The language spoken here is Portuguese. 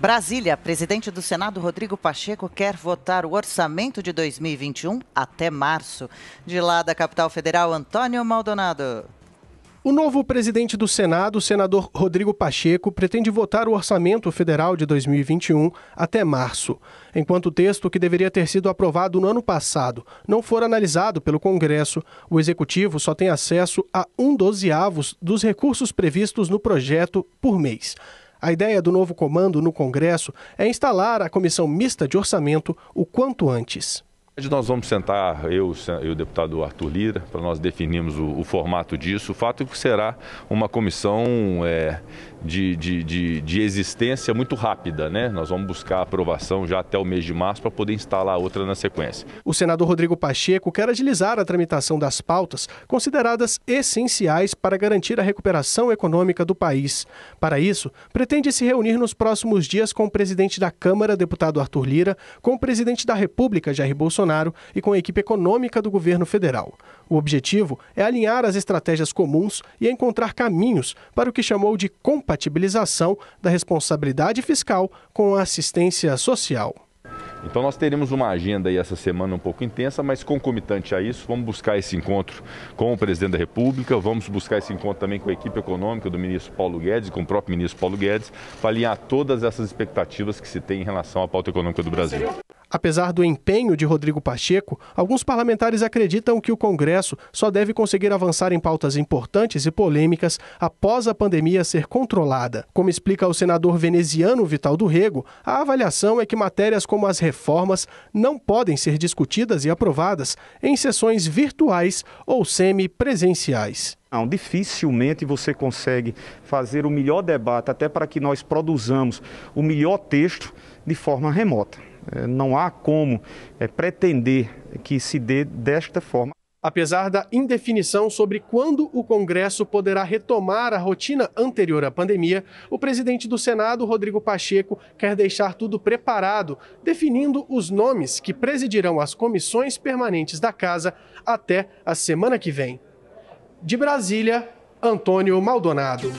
Brasília, presidente do Senado Rodrigo Pacheco quer votar o orçamento de 2021 até março. De lá da capital federal, Antônio Maldonado. O novo presidente do Senado, o senador Rodrigo Pacheco, pretende votar o orçamento federal de 2021 até março, enquanto o texto que deveria ter sido aprovado no ano passado não for analisado pelo Congresso, o executivo só tem acesso a um dozeavos dos recursos previstos no projeto por mês. A ideia do novo comando no Congresso é instalar a comissão mista de orçamento o quanto antes. Nós vamos sentar, eu e o deputado Arthur Lira, para nós definirmos o, o, formato disso. O fato é que será uma comissão é, de, de, de, de, existência muito rápida, né? Nós vamos buscar aprovação já até o mês de março para poder instalar outra na sequência. O senador Rodrigo Pacheco quer agilizar a tramitação das pautas consideradas essenciais para garantir a recuperação econômica do país. Para isso, pretende se reunir nos próximos dias com o presidente da Câmara, deputado Arthur Lira, com o presidente da República, Jair Bolsonaro Bolsonaro e com a equipe econômica do governo federal. O objetivo é alinhar as estratégias comuns e encontrar caminhos para o que chamou de compatibilização da responsabilidade fiscal com a assistência social. Então nós teremos uma agenda aí essa semana um pouco intensa, mas concomitante a isso, vamos buscar esse encontro com o presidente da República, vamos buscar esse encontro também com a equipe econômica do ministro Paulo Guedes, com o próprio ministro Paulo Guedes, para alinhar todas essas expectativas que se tem em relação à pauta econômica do Brasil. Apesar do empenho de Rodrigo Pacheco, alguns parlamentares acreditam que o Congresso só deve conseguir avançar em pautas importantes e polêmicas após a pandemia ser controlada. Como explica o senador veneziano Vital do Rego, a avaliação é que matérias como as reformas não podem ser discutidas e aprovadas em sessões virtuais ou semi-presenciais. Não, dificilmente você consegue fazer o melhor debate, até para que nós produzamos o melhor texto de forma remota. É, não há como é, pretender que se dê desta forma. Apesar da indefinição sobre quando o Congresso poderá retomar a rotina anterior à pandemia, o presidente do Senado, Rodrigo Pacheco, quer deixar tudo preparado, definindo os nomes que presidirão as comissões permanentes da casa até a semana que vem. De Brasília, Antônio Maldonado.